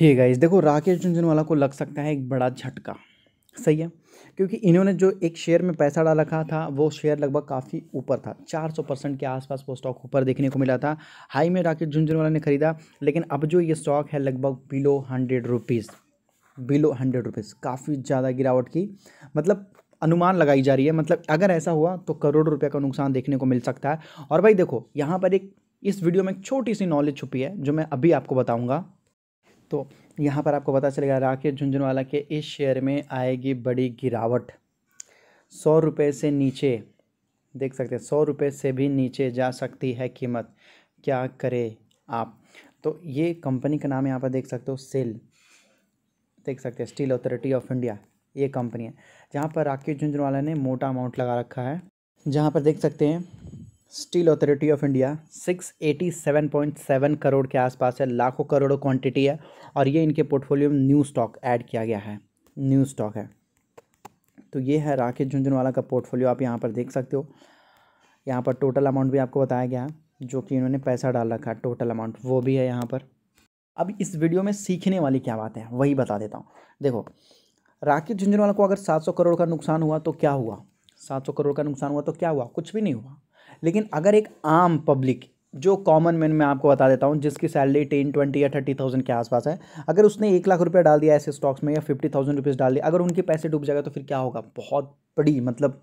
hey guys देखो राकेश झुंझुनवाला को लग सकता है एक बड़ा झटका सही है क्योंकि इन्होंने जो एक शेयर में पैसा डाल रखा था वो शेयर लगभग काफ़ी ऊपर था 400 परसेंट के आसपास वो स्टॉक ऊपर देखने को मिला था हाई में राकेश झुंझुनवाला ने खरीदा लेकिन अब जो ये स्टॉक है लगभग below hundred rupees below hundred rupees काफ़ी ज़्यादा गिरावट की मतलब अनुमान लगाई जा रही है मतलब अगर ऐसा हुआ तो करोड़ रुपये का नुकसान देखने को मिल सकता है और भाई देखो यहाँ पर एक इस वीडियो में एक छोटी सी नॉलेज छुपी है जो मैं अभी आपको बताऊँगा तो यहाँ पर आपको पता चलेगा राकेश झुंझुनवाला के इस शेयर में आएगी बड़ी गिरावट सौ रुपये से नीचे देख सकते हैं सौ रुपये से भी नीचे जा सकती है कीमत क्या करें आप तो ये कंपनी का नाम यहाँ पर देख सकते हो सेल देख सकते हैं स्टील अथॉरिटी ऑफ इंडिया ये कंपनी है जहाँ पर राकेश झुंझुनवाला ने मोटा अमाउंट लगा रखा है जहाँ पर देख सकते हैं steel authority of India six eighty seven point seven crore के आसपास है लाखों करोड़ों क्वांटिटी है और ये इनके पोर्टफोलियो में न्यू स्टॉक ऐड किया गया है न्यू स्टॉक है तो ये है राकेश झुंझुनवाला का पोर्टफोलियो आप यहाँ पर देख सकते हो यहाँ पर टोटल अमाउंट भी आपको बताया गया है जो कि इन्होंने पैसा डाल रखा है टोटल अमाउंट वो भी है यहाँ पर अब इस वीडियो में सीखने वाली क्या बात है वही बता देता हूँ देखो राकेश झुंझुनवाला को अगर सात करोड़ का नुकसान हुआ तो क्या हुआ सात करोड़ का नुकसान हुआ तो क्या हुआ कुछ भी नहीं हुआ लेकिन अगर एक आम पब्लिक जो कॉमन मैन मैं आपको बता देता हूँ जिसकी सैलरी टेन ट्वेंटी या थर्टी थाउजेंड के आसपास है अगर उसने एक लाख रुपया डाल दिया ऐसे स्टॉक्स में या फिफ्टी थाउजेंड रुपीज़ डाल दिया अगर उनके पैसे डूब जाएगा तो फिर क्या होगा बहुत बड़ी मतलब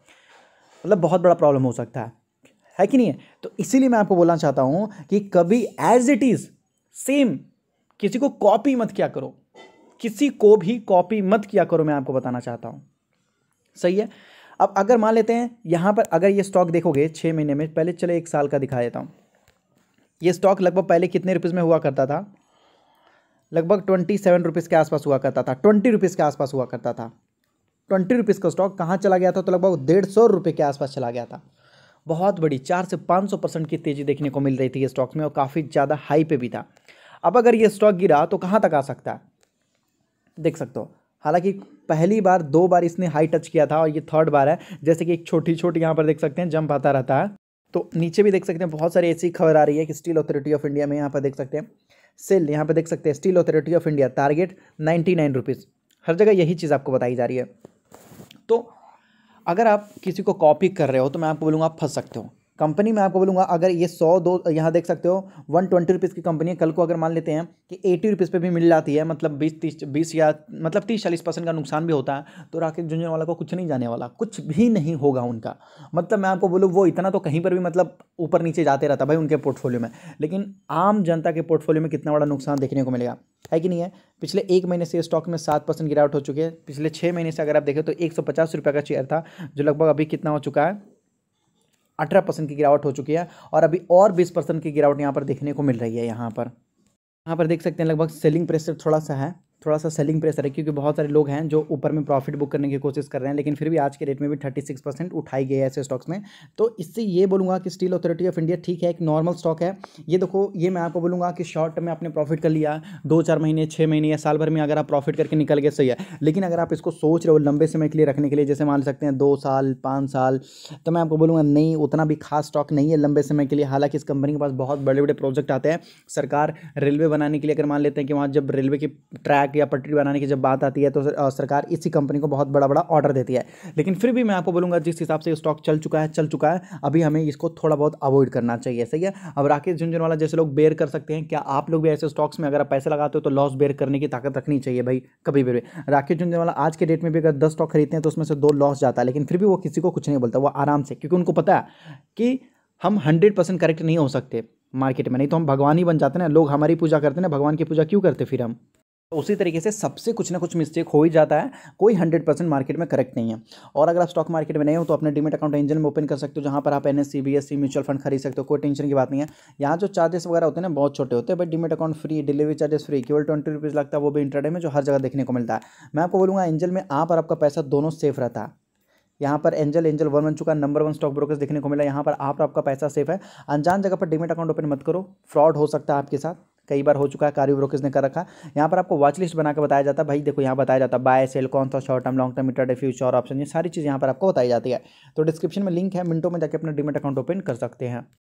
मतलब बहुत बड़ा प्रॉब्लम हो सकता है है कि नहीं है तो इसीलिए मैं आपको बोलना चाहता हूँ कि कभी एज इट इज़ सेम किसी को कॉपी मत किया करो किसी को भी कॉपी मत किया करो मैं आपको बताना चाहता हूँ सही है अब अगर मान लेते हैं यहाँ पर अगर ये स्टॉक देखोगे छः महीने में पहले चले एक साल का दिखा देता हूँ ये स्टॉक लगभग पहले कितने रुपीज़ में हुआ करता था लगभग ट्वेंटी सेवन रुपीज़ के आसपास हुआ करता था ट्वेंटी रुपीज़ के आसपास हुआ करता था ट्वेंटी रुपीज़ का स्टॉक कहाँ चला गया था तो लगभग डेढ़ सौ रुपये के आसपास चला गया था बहुत बड़ी चार से पाँच सौ परसेंट की तेज़ी देखने को मिल रही थी ये स्टॉक में और काफ़ी ज़्यादा हाई पे भी था अब अगर ये स्टॉक गिरा तो कहाँ तक आ सकता है देख सकते हो हालांकि पहली बार दो बार इसने हाई टच किया था और ये थर्ड बार है जैसे कि एक छोटी छोटी यहाँ पर देख सकते हैं जंप आता रहता है तो नीचे भी देख सकते हैं बहुत सारी ऐसी खबर आ रही है कि स्टील अथॉरिटी ऑफ इंडिया में यहाँ पर देख सकते हैं सेल यहाँ पर देख सकते हैं steel authority of India target ninety nine rupees हर जगह यही चीज़ आपको बताई जा रही है तो अगर आप किसी को कॉपी कर रहे हो तो मैं आपको बोलूँगा आप फंस सकते हो कंपनी में आपको बोलूँगा अगर ये सौ दो यहाँ देख सकते हो वन ट्वेंटी रुपीज़ की कंपनी है कल को अगर मान लेते हैं कि एटी रुपीज़ पे भी मिल जाती है मतलब बीस तीस बीस या मतलब तीस चालीस परसेंट का नुकसान भी होता है तो राकेश वाला को कुछ नहीं जाने वाला कुछ भी नहीं होगा उनका मतलब मैं आपको बोलूँ वो इतना तो कहीं पर भी मतलब ऊपर नीचे जाते रहता भाई उनके पोर्टफोलियो में लेकिन आम जनता के पोर्टफोलियो में कितना बड़ा नुकसान देखने को मिलेगा है कि नहीं है पिछले एक महीने से स्टॉक में सात परसेंट गिरावट हो चुकी है पिछले छः महीने से अगर आप देखें तो एक सौ पचास रुपये का शेयर था जो लगभग अभी कितना हो चुका है अठारह परसेंट की गिरावट हो चुकी है और अभी और बीस परसेंट की गिरावट यहाँ पर देखने को मिल रही है यहाँ पर यहाँ पर देख सकते हैं लगभग सेलिंग प्रेशर थोड़ा सा है थोड़ा सा सेलिंग प्रेशर है क्योंकि बहुत सारे लोग हैं जो ऊपर में प्रॉफिट बुक करने की कोशिश कर रहे हैं लेकिन फिर भी आज के रेट में भी थर्टी सिक्स परसेंट उठाई गई है ऐसे स्टॉक्स में तो इससे ये बोलूँगा कि स्टील अथॉरिटी ऑफ इंडिया ठीक है एक नॉर्मल स्टॉक है ये देखो ये मैं आपको बोलूँगा कि शॉर्ट में आपने प्रॉफिट कर लिया दो चार महीने छः महीने या साल भर में अगर आप प्रॉफिट करके निकल गए सही है लेकिन अगर आप इसको सोच रहे हो लंबे समय के लिए रखने के लिए जैसे मान सकते हैं दो साल पाँच साल तो मैं आपको बोलूँगा नहीं उतना भी खास स्टॉक नहीं है लंबे समय के लिए हालांकि इस कंपनी के पास बहुत बड़े बड़े प्रोजेक्ट आते हैं सरकार रेलवे बनाने के लिए अगर मान लेते हैं कि वहाँ जब रेलवे के ट्रैक ट्रैक या पटरी बनाने की जब बात आती है तो सरकार इसी कंपनी को बहुत बड़ा बड़ा ऑर्डर देती है लेकिन फिर भी मैं आपको बोलूँगा जिस हिसाब से स्टॉक चल चुका है चल चुका है अभी हमें इसको थोड़ा बहुत अवॉइड करना चाहिए सही है अब राकेश झुंझुनवाला जैसे लोग बेयर कर सकते हैं क्या आप लोग भी ऐसे स्टॉक्स में अगर आप पैसे लगाते हो तो लॉस बेयर करने की ताकत रखनी चाहिए भाई कभी भी राकेश झुंझुनवाला आज के डेट में भी अगर दस स्टॉक खरीदते हैं तो उसमें से दो लॉस जाता है लेकिन फिर भी वो किसी को कुछ नहीं बोलता वो आराम से क्योंकि उनको पता है कि हम हंड्रेड परसेंट करेक्ट नहीं हो सकते मार्केट में नहीं तो हम भगवान ही बन जाते हैं लोग हमारी पूजा करते हैं भगवान की पूजा क्यों करते फिर हम तो उसी तरीके से सबसे कुछ ना कुछ मिस्टेक हो ही जाता है कोई हंड्रेड परसेंट मार्केट में करेक्ट नहीं है और अगर आप स्टॉक मार्केट में नहीं हो तो अपने डीमेट अकाउंट इंजन में ओपन कर सकते हो जहाँ पर आप एन एस म्यूचुअल फंड खरीद सकते हो कोई टेंशन की बात नहीं है यहाँ जो चार्जेस वगैरह होते हैं ना बहुत छोटे होते हैं but demat account free delivery charges free केवल ट्वेंटी रुपीज़ लगता है वो भी इंटरडे में जो हर जगह देखने को मिलता है मैं आपको बोलूँगा एंजल में आप और आपका पैसा दोनों सेफ रहता है यहाँ पर एंजल एंजल वन बन चुका नंबर वन स्टॉक ब्रोकर देखने को मिला यहाँ पर आप आपका पैसा सेफ है अनजान जगह पर डिमेट अकाउंट ओपन मत करो फ्रॉड हो सकता है आपके साथ कई बार हो चुका है कार्य ब्रोकेज ने कर रखा यहाँ पर आपको वॉच लिस्ट बनाकर बताया जाता है भाई देखो यहाँ बताया जाता है बाय सेल कौन सा short term long term inter future option ये सारी चीज़ यहाँ पर आपको बताई जाती है तो डिस्क्रिप्शन में लिंक है मिनटों में जाकर अपना डिमेट अकाउंट ओपन कर सकते हैं